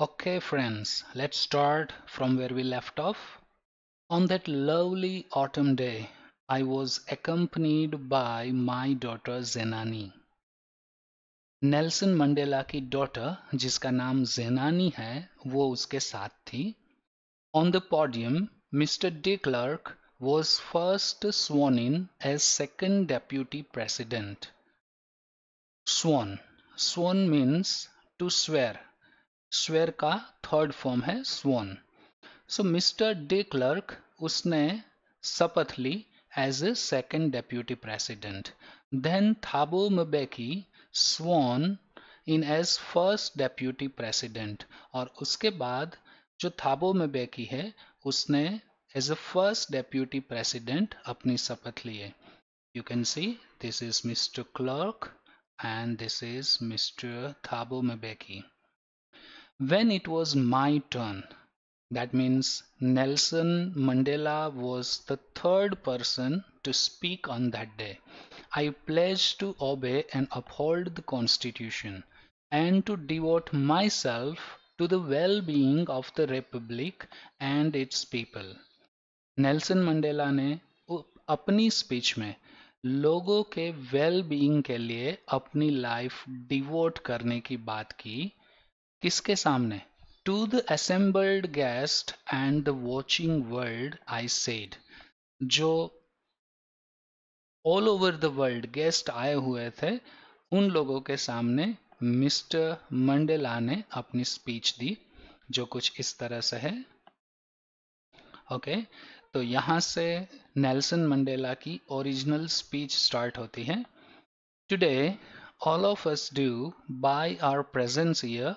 Okay friends, let's start from where we left off. On that lovely autumn day, I was accompanied by my daughter Zenani. Nelson Mandela ki daughter, jiska naam Zenani hai, wo uske On the podium, Mr. D. Clark was first sworn in as second deputy president. Sworn. Sworn means to swear, swear का third form है sworn so mister de Klerk उसने शपथ ली as a second deputy president then Thabo Mbeki sworn in as first deputy president और उसके बाद जो Thabo Mbeki है उसने as a first deputy president अपनी शपथ ली है can see this is mister Klerk and this is mister Thabo में Mbeki. when it was my turn that means Nelson Mandela was the third person to speak on that day. I pledged to obey and uphold the Constitution and to devote myself to the well-being of the Republic and its people. Nelson Mandela ne apni speech में logo ke well being ke liye apni life devote करने ki baat ki. किसके सामने to the assembled guest and the watching world I said जो all over the world guest आए हुए थे उन लोगों के सामने मिस्टर मंडेला ने अपनी स्पीच दी जो कुछ इस तरह से है ओके okay, तो यहां से नेल्सन मंडेला की ओरिजिनल स्पीच स्टार्ट होती है today all of us do by our presence here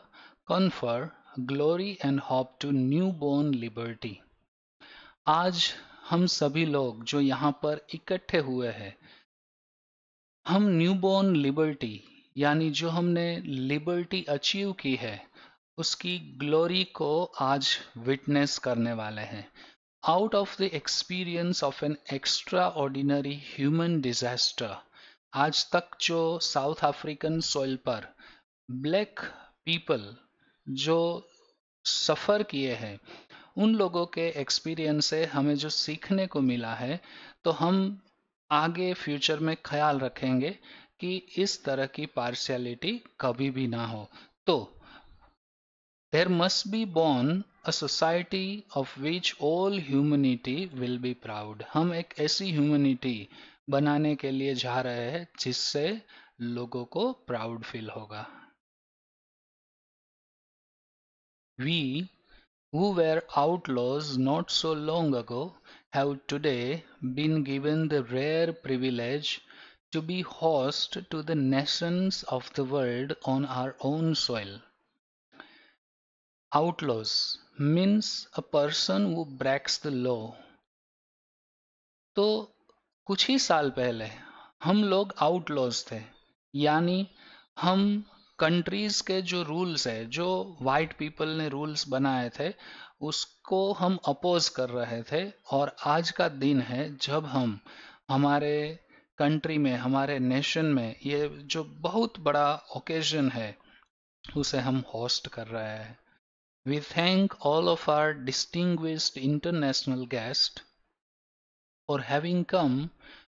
confer glory and hope to newborn liberty आज हम सभी लोग जो यहाँ पर इकट्ठे हुए हैं हम न्यूबॉर्न लिबर्टी यानी जो हमने लिबर्टी अचीव की है उसकी ग्लोरी को आज विटनेस करने वाले हैं out of the experience of an extraordinary human disaster आज तक जो साउथ अफ्रीकन सोइल पर ब्लैक पीपल जो सफ़र किए हैं उन लोगों के एक्सपीरियंस से हमें जो सीखने को मिला है तो हम आगे फ्यूचर में ख्याल रखेंगे कि इस तरह की पार्शियलिटी कभी भी ना हो तो there must be born a society of which all humanity will be proud हम एक ऐसी ह्यूमनिटी बनाने के लिए जा रहे हैं जिससे लोगों को प्राउड फील होगा We, who were outlaws not so long ago, have today been given the rare privilege to be host to the nations of the world on our own soil. Outlaws means a person who breaks the law. तो कुछ ही साल पहले हम लोग outlaws थे यानी हम countries के जो रूल्स है जो वाइट पीपल ने रूल्स बनाए थे उसको हम अपोज कर रहे थे और आज का दिन है जब हम हमारे कंट्री में हमारे नेशन में ये जो बहुत बड़ा ओकेजन है उसे हम होस्ट कर रहे हैं we thank all of our distinguished international guest for having come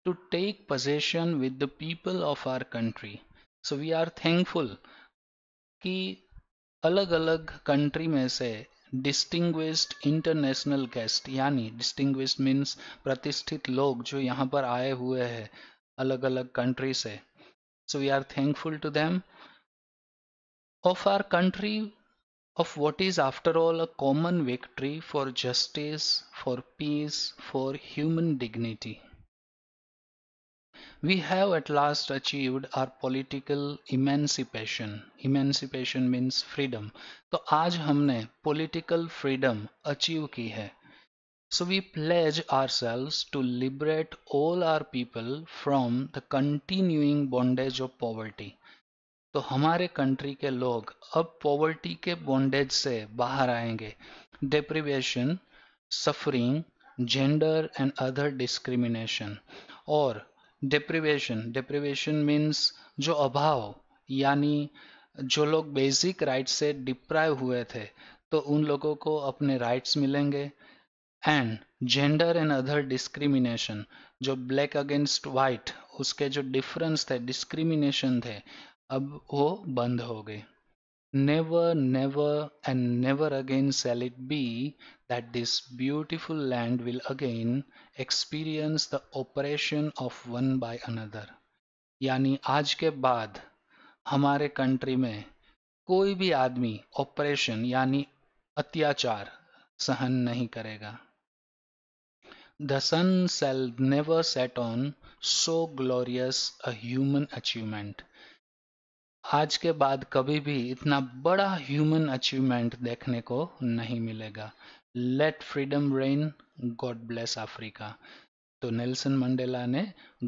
to take possession with the people of our country so we are thankful कि अलग अलग कंट्री में से डिस्टिंग इंटरनेशनल गेस्ट यानी डिस्टिंग मीन्स प्रतिष्ठित लोग जो यहाँ पर आए हुए हैं अलग अलग कंट्री से so we are thankful to them of our country of what is after all a common victory for justice for peace for human dignity we have at last achieved our political emancipation emancipation means freedom तो आज हमने political freedom achieve की है so we pledge ourselves to liberate all our people from the continuing bondage of poverty तो हमारे country के लोग अब पॉवर्टी के बॉन्डेज से बाहर आएंगे डिप्रिवेशन सफरिंग जेंडर एंड और डिप्रिवेशन डिप्रिवेशन मीन्स जो अभाव यानी जो लोग बेसिक राइट्स से डिप्राइव हुए थे तो उन लोगों को अपने राइट्स मिलेंगे and gender and other discrimination जो ब्लैक अगेंस्ट वाइट उसके जो डिफरेंस थे डिस्क्रिमिनेशन थे अब वो बंद हो गए Never, never, and never again shall it be that this beautiful land will again experience the oppression of one by another. yani aaj ke baad hamare country mein koi bhi aadmi oppression yani atyachar sahan nahi karega The sun shall never set on so glorious a human achievement. आज के बाद कभी भी इतना बड़ा human achievement देखने को नहीं मिलेगा let freedom reign God bless Africa तो नेल्सन मंडेला ने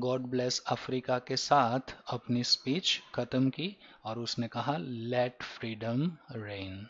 गॉड ब्लेस अफ्रीका के साथ अपनी स्पीच खत्म की और उसने कहा लेट फ्रीडम रेन